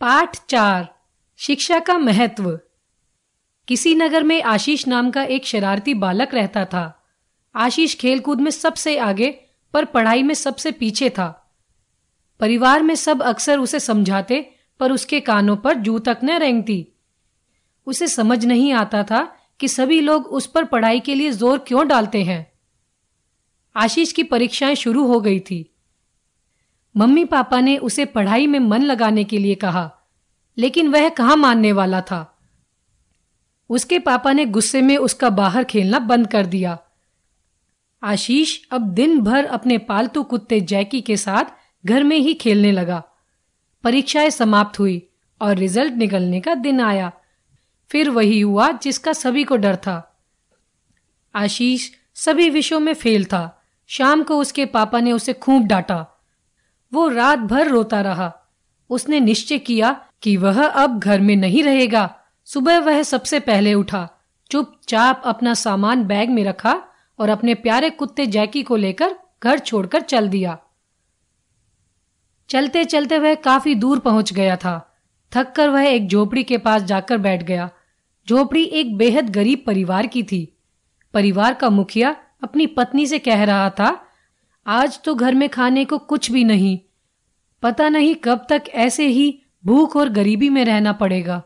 पाठ चार शिक्षा का महत्व किसी नगर में आशीष नाम का एक शरारती बालक रहता था आशीष खेलकूद में सबसे आगे पर पढ़ाई में सबसे पीछे था परिवार में सब अक्सर उसे समझाते पर उसके कानों पर जू तक न रेंगती उसे समझ नहीं आता था कि सभी लोग उस पर पढ़ाई के लिए जोर क्यों डालते हैं आशीष की परीक्षाएं शुरू हो गई थी मम्मी पापा ने उसे पढ़ाई में मन लगाने के लिए कहा लेकिन वह कहा मानने वाला था उसके पापा ने गुस्से में उसका बाहर खेलना बंद कर दिया आशीष अब दिन भर अपने पालतू कुत्ते जैकी के साथ घर में ही खेलने लगा परीक्षाएं समाप्त हुई और रिजल्ट निकलने का दिन आया फिर वही हुआ जिसका सभी को डर था आशीष सभी विषयों में फेल था शाम को उसके पापा ने उसे खूब डांटा वो रात भर रोता रहा उसने निश्चय किया कि वह अब घर में नहीं रहेगा सुबह वह सबसे पहले उठा चुपचाप अपना सामान बैग में रखा और अपने प्यारे कुत्ते जैकी को लेकर घर छोड़कर चल दिया चलते चलते वह काफी दूर पहुंच गया था थक कर वह एक झोपड़ी के पास जाकर बैठ गया झोपड़ी एक बेहद गरीब परिवार की थी परिवार का मुखिया अपनी पत्नी से कह रहा था आज तो घर में खाने को कुछ भी नहीं पता नहीं कब तक ऐसे ही भूख और गरीबी में रहना पड़ेगा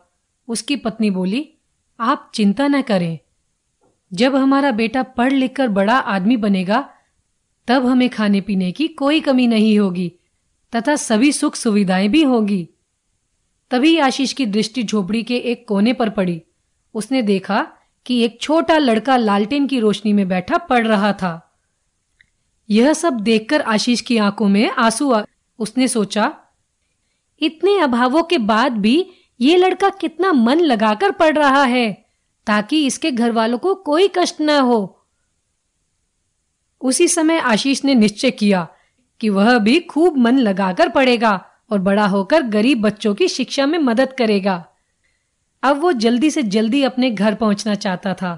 उसकी पत्नी बोली आप चिंता न करें जब हमारा बेटा पढ़ लिख कर बड़ा आदमी बनेगा तब हमें खाने पीने की कोई कमी नहीं होगी तथा सभी सुख सुविधाएं भी होगी तभी आशीष की दृष्टि झोपड़ी के एक कोने पर पड़ी उसने देखा कि एक छोटा लड़का लालटेन की रोशनी में बैठा पढ़ रहा था यह सब देखकर आशीष की आंखों में आंसू आ... उसने सोचा इतने अभावों के बाद भी ये लड़का कितना मन लगाकर पढ़ रहा है ताकि इसके घर वालों को कोई कष्ट न हो उसी समय आशीष ने निश्चय किया कि वह भी खूब मन लगाकर पढ़ेगा और बड़ा होकर गरीब बच्चों की शिक्षा में मदद करेगा अब वो जल्दी से जल्दी अपने घर पहुंचना चाहता था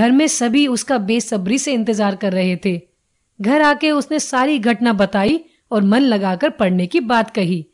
घर में सभी उसका बेसब्री से इंतजार कर रहे थे घर आके उसने सारी घटना बताई और मन लगाकर पढ़ने की बात कही